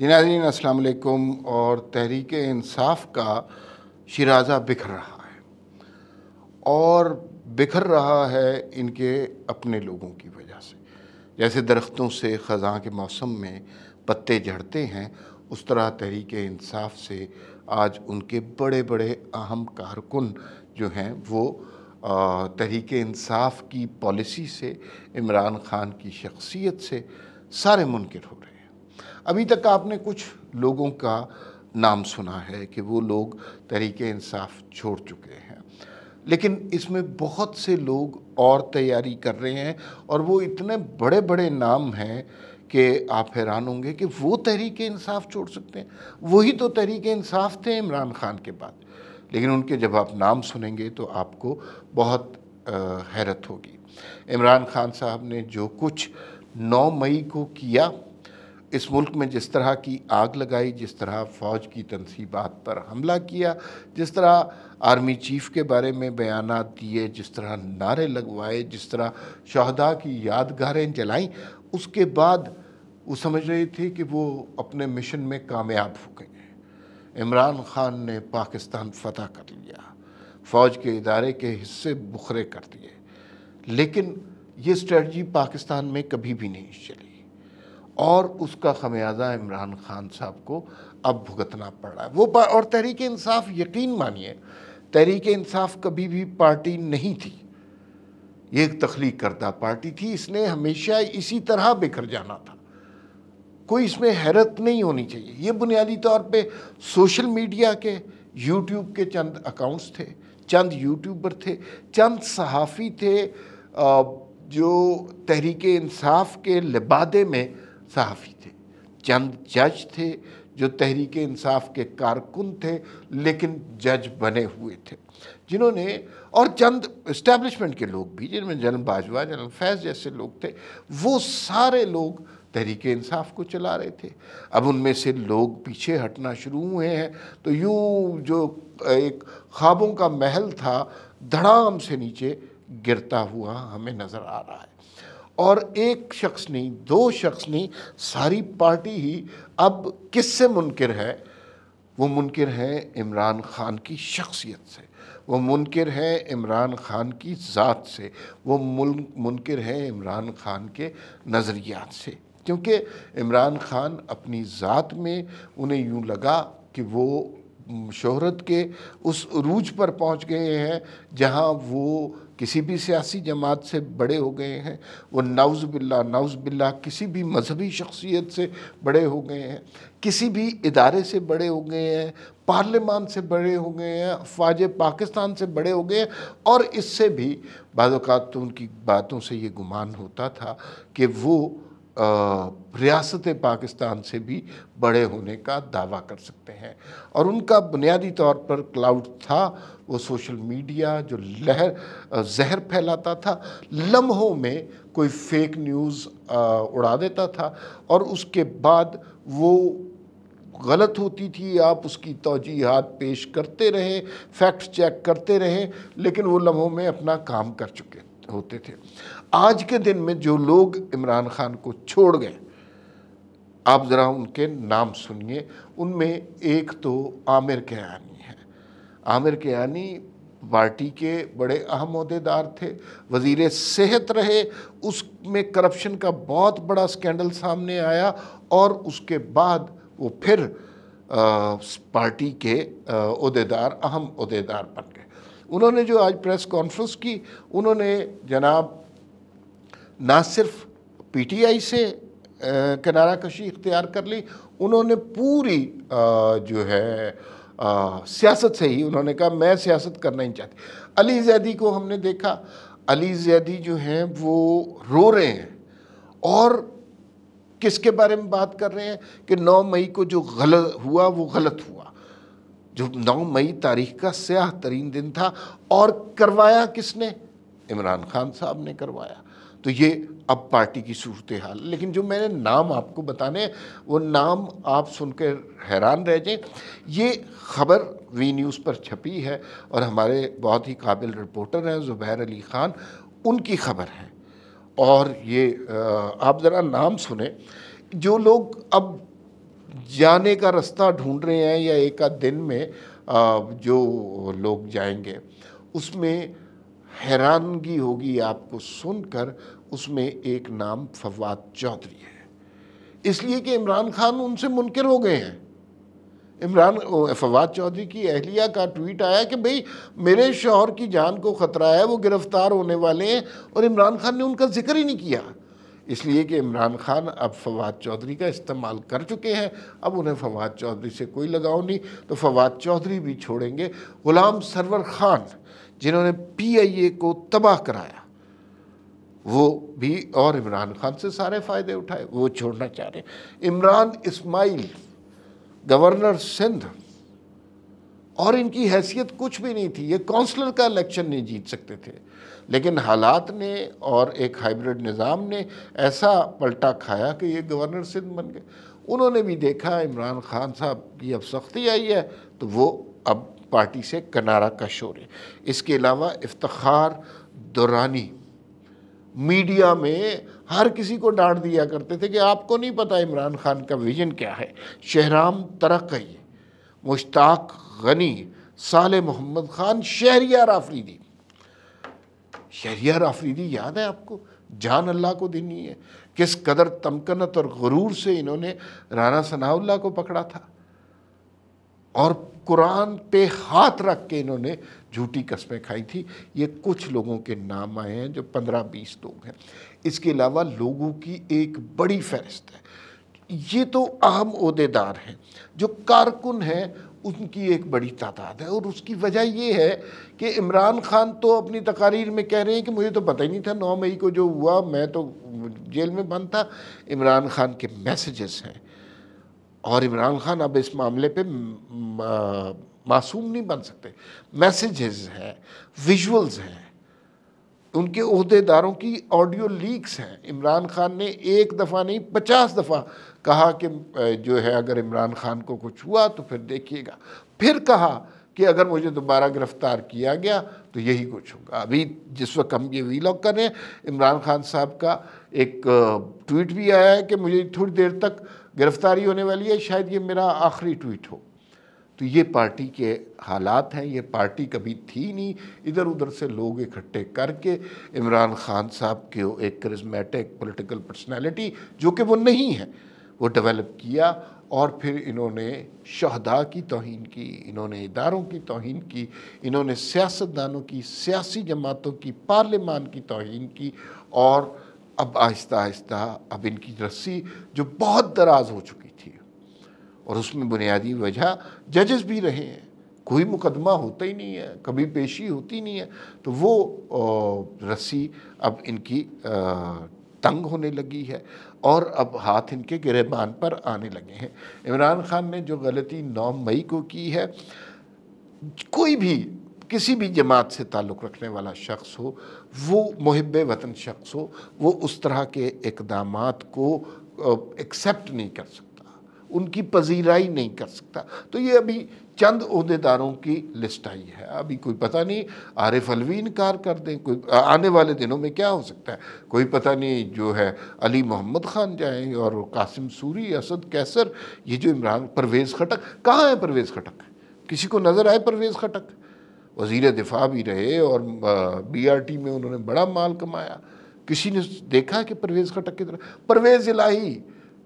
जिनाजीन असलकुम और तहरीक इंसाफ का शराजा बिखर रहा है और बिखर रहा है इनके अपने लोगों की वजह से जैसे दरख्तों से ख़जां के मौसम में पत्ते झड़ते हैं उस तरह तहरीक इंसाफ से आज उनके बड़े बड़े अहम कारकुन जो हैं वो तहरीक इंसाफ की पॉलिसी से इमरान ख़ान की शख्सियत से सारे मुनकर हो रहे हैं अभी तक आपने कुछ लोगों का नाम सुना है कि वो लोग तहरीक इंसाफ छोड़ चुके हैं लेकिन इसमें बहुत से लोग और तैयारी कर रहे हैं और वो इतने बड़े बड़े नाम हैं कि आप हैरान होंगे कि वो तहरीक इंसाफ छोड़ सकते हैं वही तो तहरीक इंसाफ थे इमरान खान के बाद लेकिन उनके जब आप नाम सुनेंगे तो आपको बहुत हैरत होगी इमरान खान साहब ने जो कुछ 9 मई को किया इस मुल्क में जिस तरह की आग लगाई जिस तरह फ़ौज की तनसीबात पर हमला किया जिस तरह आर्मी चीफ़ के बारे में बयान दिए जिस तरह नारे लगवाए जिस तरह शहदा की यादगारें जलाईं उसके बाद वो समझ रहे थे कि वो अपने मिशन में कामयाब हो गए इमरान ख़ान ने पाकिस्तान फतह कर लिया फ़ौज के इदारे के हिस्से बुखरे कर दिए लेकिन ये स्ट्रेटी पाकिस्तान में कभी भी नहीं चली और उसका खमियाजा इमरान खान साहब को अब भुगतना पड़ रहा है वो और तहरीक इंसाफ यकीन मानिए तहरीक इंसाफ कभी भी पार्टी नहीं थी ये एक तख्लीक करता पार्टी थी इसने हमेशा इसी तरह बिखर जाना था कोई इसमें हैरत नहीं होनी चाहिए ये बुनियादी तौर पे सोशल मीडिया के यूट्यूब के चंद अकाउंट्स थे चंद यूट्यूबर थे चंद सहाफ़ी थे जो तहरीक इंसाफ के लिबादे में सहाफ़ी थे चंद जज थे जो तहरीक इंसाफ के कारकुन थे लेकिन जज बने हुए थे जिन्होंने और चंद इस्टेब्लिशमेंट के लोग भी जिनमें जनरल बाजवा जनरल फैज जैसे लोग थे वो सारे लोग तहरीक इंसाफ को चला रहे थे अब उनमें से लोग पीछे हटना शुरू हुए हैं तो यूँ जो एक ख्वाबों का महल था धड़ाम से नीचे गिरता हुआ हमें नज़र आ रहा है और एक शख्स नहीं दो शख्स नहीं सारी पार्टी ही अब किससे मुनकर है वो मुनकर है इमरान ख़ान की शख्सियत से वो मुनकर है इमरान ख़ान की ज़ात से वो मुनकर है इमरान ख़ान के नज़रियात से क्योंकि इमरान ख़ान अपनी ज़ात में उन्हें यूँ लगा कि वो शोहरत के उस रूज पर पहुंच गए हैं जहां वो किसी भी सियासी जमात से बड़े हो गए हैं वो नाउज़ बिल्ला नाउज़ बिल्ला किसी भी मजहबी शख्सियत से बड़े हो गए हैं किसी भी इदारे से बड़े हो गए हैं पार्लियामान से बड़े हो गए हैं अफवाज पाकिस्तान से बड़े हो गए हैं और इससे भी बाद तो उनकी बातों से ये गुमान होता था कि वो रियासत पाकिस्तान से भी बड़े होने का दावा कर सकते हैं और उनका बुनियादी तौर पर क्लाउड था वो सोशल मीडिया जो लहर जहर फैलाता था लम्हों में कोई फेक न्यूज़ उड़ा देता था और उसके बाद वो गलत होती थी आप उसकी तोजीहत पेश करते रहे फैक्ट चेक करते रहे लेकिन वो लम्हों में अपना काम कर चुके होते थे आज के दिन में जो लोग इमरान खान को छोड़ गए आप ज़रा उनके नाम सुनिए उनमें एक तो आमिर कयानी है आमिर कयानी पार्टी के बड़े अहम अहदेदार थे वजीर सेहत रहे उसमें करप्शन का बहुत बड़ा स्कैंडल सामने आया और उसके बाद वो फिर आ, पार्टी के अहदेदार अहम अहदेदार बन गए उन्होंने जो आज प्रेस कॉन्फ्रेंस की उन्होंने जनाब ना सिर्फ पीटीआई से किनारा कशी इख्तियार कर ली उन्होंने पूरी आ, जो है सियासत से ही उन्होंने कहा मैं सियासत करना ही चाहती अली जैदी को हमने देखा अली जैदी जो हैं वो रो रहे हैं और किसके बारे में बात कर रहे हैं कि 9 मई को जो गलत हुआ वो गलत हुआ जो 9 मई तारीख का स्याह तरीन दिन था और करवाया किसने इमरान खान साहब ने करवाया तो ये अब पार्टी की सूरत हाल लेकिन जो मैंने नाम आपको बताने वो नाम आप सुनकर हैरान रह जाएं ये खबर वी न्यूज़ पर छपी है और हमारे बहुत ही काबिल रिपोर्टर हैं ज़ुबैर अली ख़ान उनकी खबर है और ये आप ज़रा नाम सुने जो लोग अब जाने का रास्ता ढूंढ रहे हैं या एक आध दिन में जो लोग जाएंगे उसमें हैरानगी होगी आपको सुनकर उसमें एक नाम फवाद चौधरी है इसलिए कि इमरान खान उनसे मुनकर हो गए हैं इमरान फवाद चौधरी की अहलिया का ट्वीट आया कि भाई मेरे शोहर की जान को ख़तरा है वो गिरफ़्तार होने वाले हैं और इमरान खान ने उनका जिक्र ही नहीं किया इसलिए कि इमरान खान अब फवाद चौधरी का इस्तेमाल कर चुके हैं अब उन्हें फवाद चौधरी से कोई लगाव नहीं तो फवाद चौधरी भी छोड़ेंगे ग़ुलाम सरवर खान जिन्होंने पीआईए को तबाह कराया वो भी और इमरान खान से सारे फ़ायदे उठाए वो छोड़ना चाह रहे हैं इमरान इस्माइल गवर्नर सिंध और इनकी हैसियत कुछ भी नहीं थी ये काउंसलर का इलेक्शन नहीं जीत सकते थे लेकिन हालात ने और एक हाइब्रिड निज़ाम ने ऐसा पलटा खाया कि ये गवर्नर सिंध बन गए उन्होंने भी देखा इमरान खान साहब की अब सख्ती आई है तो वो अब पार्टी से किनारा का शोर है इसके अलावा इफ्तार दुरानी मीडिया में हर किसी को डांट दिया करते थे कि आपको नहीं पता इमरान खान का विजन क्या है शहराम तरक्की मुश्ताक गनी साल मोहम्मद ख़ान शहरियार आफरीदी शहरियार आफरीदी याद है आपको जान अल्लाह को देनी है किस कदर तमकनत और गरूर से इन्होंने राना सनाउल्ला को पकड़ा था और कुरान पे हाथ रख के इन्होंने झूठी कस्में खाई थी ये कुछ लोगों के नाम आए हैं जो पंद्रह बीस लोग हैं इसके अलावा लोगों की एक बड़ी फहरिस्त है ये तो अहम अहदेदार हैं जो कारकुन हैं उनकी एक बड़ी तादाद है और उसकी वजह ये है कि इमरान खान तो अपनी तकारीर में कह रहे हैं कि मुझे तो पता ही नहीं था नौ मई को जो हुआ मैं तो जेल में बंद था इमरान खान के मैसेजेस हैं और इमरान खान अब इस मामले पे मासूम नहीं बन सकते मैसेजेस हैं विजुअल्स हैं उनके अहदेदारों की ऑडियो लीक्स हैं इमरान खान ने एक दफ़ा नहीं पचास दफ़ा कहा कि जो है अगर इमरान खान को कुछ हुआ तो फिर देखिएगा फिर कहा कि अगर मुझे दोबारा गिरफ़्तार किया गया तो यही कुछ होगा अभी जिस वक्त हम ये वी लॉक करें इमरान खान साहब का एक ट्वीट भी आया है कि मुझे थोड़ी देर तक गिरफ़्तारी होने वाली है शायद ये मेरा आखिरी ट्वीट हो तो ये पार्टी के हालात हैं ये पार्टी कभी थी नहीं इधर उधर से लोग इकट्ठे करके इमरान खान साहब के एक करिज्मेटिक पॉलिटिकल पर्सनालिटी जो कि वो नहीं है वो डेवलप किया और फिर इन्होंने शहदा की तोहन की इन्होंने इदारों की तोहन की इन्होंने सियासतदानों की सियासी जमातों की पार्लियामान की तोहन की और अब आहिस्ता आहिस्ता अब इनकी रस्सी जो बहुत दराज हो चुकी थी और उसमें बुनियादी वजह जजेस भी रहे हैं कोई मुकदमा होता ही नहीं है कभी पेशी होती नहीं है तो वो रस्सी अब इनकी तंग होने लगी है और अब हाथ इनके गिरबान पर आने लगे हैं इमरान खान ने जो गलती नौ मई को की है कोई भी किसी भी जमात से ताल्लुक़ रखने वाला शख्स हो वो मुहब वतन शख्स हो वो उस तरह के इकदाम को एक्सेप्ट नहीं कर सकता उनकी पजीराई नहीं कर सकता तो ये अभी चंद अहदेदारों की लिस्ट आई है अभी कोई पता नहीं आरिफ अलवी इनकार कर दें कोई आने वाले दिनों में क्या हो सकता है कोई पता नहीं जो है अली मोहम्मद ख़ान जाएँ और कासिम सूरी असद कैसर ये जो इमरान परवेज़ खटक कहाँ है परवेज़ खटक किसी को नज़र आए परवेज़ खटक वज़ी दिफा भी रहे और बी आर टी में उन्होंने बड़ा माल कमाया किसी ने देखा कि परवेज़ खटक की तरह परवेज़ इलाही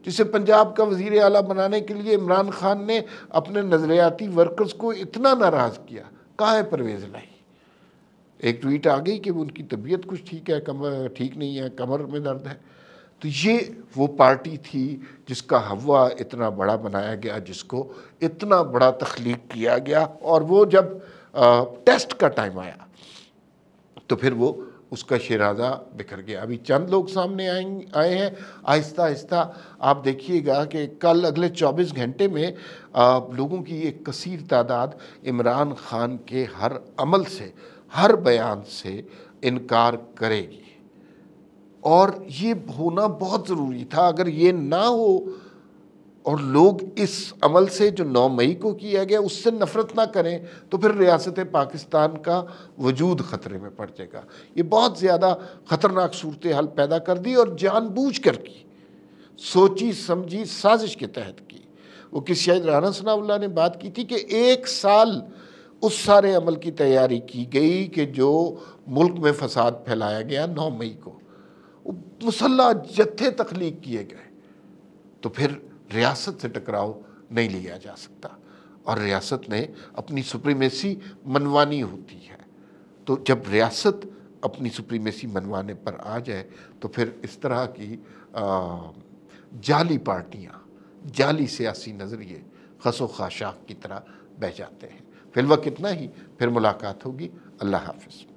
जिसे पंजाब का वजीर अला बनाने के लिए इमरान खान ने अपने नज़रियाती वर्कर्स को इतना नाराज़ किया कहा है परवेज़ लाई एक ट्वीट आ गई कि उनकी तबीयत कुछ ठीक है कमर ठीक नहीं है कमर में दर्द है तो ये वो पार्टी थी जिसका हवा इतना बड़ा बनाया गया जिसको इतना बड़ा तख्लीक किया गया और वो जब आ, टेस्ट का टाइम आया तो फिर वो उसका शराजा बिखर गया अभी चंद लोग सामने आए आए हैं आहिस्ता आहिस्ता आप देखिएगा कि कल अगले 24 घंटे में लोगों की एक कसीर तादाद इमरान खान के हर अमल से हर बयान से इनकार करेगी और ये होना बहुत ज़रूरी था अगर ये ना हो और लोग इस अमल से जो 9 मई को किया गया उससे नफरत ना करें तो फिर रियासत पाकिस्तान का वजूद ख़तरे में पड़ जाएगा ये बहुत ज़्यादा ख़तरनाक सूरत हाल पैदा कर दी और जानबूझ कर की सोची समझी साजिश के तहत की वो किस शायद राना सना ने बात की थी कि एक साल उस सारे अमल की तैयारी की गई कि जो मुल्क में फसाद फैलाया गया नौ मई को मुसल्ला जत्थे तख्लीक किए गए तो फिर रियासत से टकराव नहीं लिया जा सकता और रियासत ने अपनी सुप्रीमेसी मनवानी होती है तो जब रियासत अपनी सुप्रीमेसी मनवाने पर आ जाए तो फिर इस तरह की आ, जाली पार्टियाँ जाली सियासी नज़रिए खसो खाशाक की तरह बह जाते हैं फिलवा कितना ही फिर मुलाकात होगी अल्लाह हाफिज़